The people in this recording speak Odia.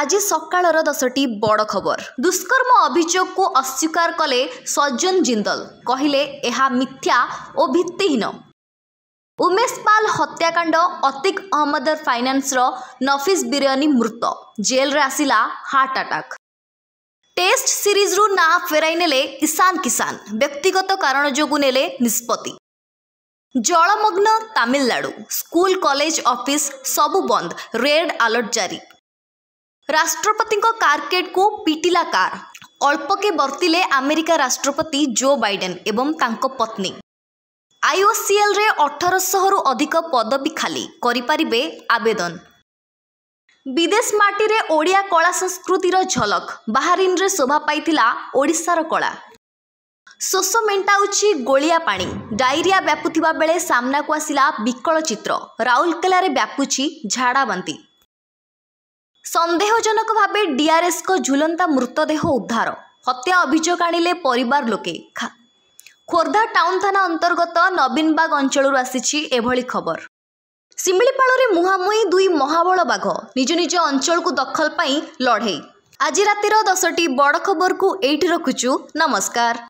ଆଜି ସକାଳର ଦଶଟି ବଡ଼ ଖବର ଦୁଷ୍କର୍ମ ଅଭିଯୋଗକୁ ଅସ୍ୱୀକାର କଲେ ସଜନ ଜିନ୍ଦଲ କହିଲେ ଏହା ମିଥ୍ୟା ଓ ଭିତ୍ତିହୀନ ଉମେଶ ପାଲ ହତ୍ୟାକାଣ୍ଡ ଅତିକ ଅହମ୍ମଦର ଫାଇନାନ୍ସର ନଫିସ ବିରିୟନି ମୃତ ଜେଲରେ ଆସିଲା ହାର୍ଟ ଆଟାକ୍ ଟେଷ୍ଟ ସିରିଜ୍ରୁ ନାଁ ଫେରାଇ ନେଲେ ଇଶାନ କିଶାନ ବ୍ୟକ୍ତିଗତ କାରଣ ଯୋଗୁଁ ନେଲେ ନିଷ୍ପତ୍ତି ଜଳମଗ୍ନ ତାମିଲନାଡ଼ୁ ସ୍କୁଲ କଲେଜ ଅଫିସ ସବୁ ବନ୍ଦ ରେଡ୍ ଆଲର୍ଟ ଜାରି ରାଷ୍ଟ୍ରପତିଙ୍କ କାର୍କେଟକୁ ପିଟିଲା କାର୍ ଅଳ୍ପକେ ବର୍ତ୍ତିଲେ ଆମେରିକା ରାଷ୍ଟ୍ରପତି ଜୋ ବାଇଡେନ୍ ଏବଂ ତାଙ୍କ ପତ୍ନୀ ଆଇଓସିଏଲ୍ରେ ଅଠରଶହରୁ ଅଧିକ ପଦବୀ ଖାଲି କରିପାରିବେ ଆବେଦନ ବିଦେଶ ମାଟିରେ ଓଡ଼ିଆ କଳା ସଂସ୍କୃତିର ଝଲକ ବାହାରିନ୍ରେ ଶୋଭା ପାଇଥିଲା ଓଡ଼ିଶାର କଳା ଶୋଷ ମେଣ୍ଟାଉଛି ଗୋଳିଆ ପାଣି ଡାଇରିଆ ବ୍ୟାପୁଥିବା ବେଳେ ସାମ୍ନାକୁ ଆସିଲା ବିକଳ ଚିତ୍ର ରାଉରକେଲାରେ ବ୍ୟାପୁଛି ଝାଡ଼ାବାନ୍ତି ସନ୍ଦେହଜନକ ଭାବେ ଡିଆର୍ଏସ୍ଙ୍କ ଝୁଲନ୍ତା ମୃତଦେହ ଉଦ୍ଧାର ହତ୍ୟା ଅଭିଯୋଗ ଆଣିଲେ ପରିବାର ଲୋକେ ଖୋର୍ଦ୍ଧା ଟାଉନ୍ ଥାନା ଅନ୍ତର୍ଗତ ନବୀନବାଗ ଅଞ୍ଚଳରୁ ଆସିଛି ଏଭଳି ଖବର ଶିମିଳିପାଳରେ ମୁହାଁମୁହିଁ ଦୁଇ ମହାବଳ ବାଘ ନିଜ ନିଜ ଅଞ୍ଚଳକୁ ଦଖଲ ପାଇଁ ଲଢ଼େଇ ଆଜି ରାତିର ଦଶଟି ବଡ଼ ଖବରକୁ ଏଇଠି ରଖୁଛୁ ନମସ୍କାର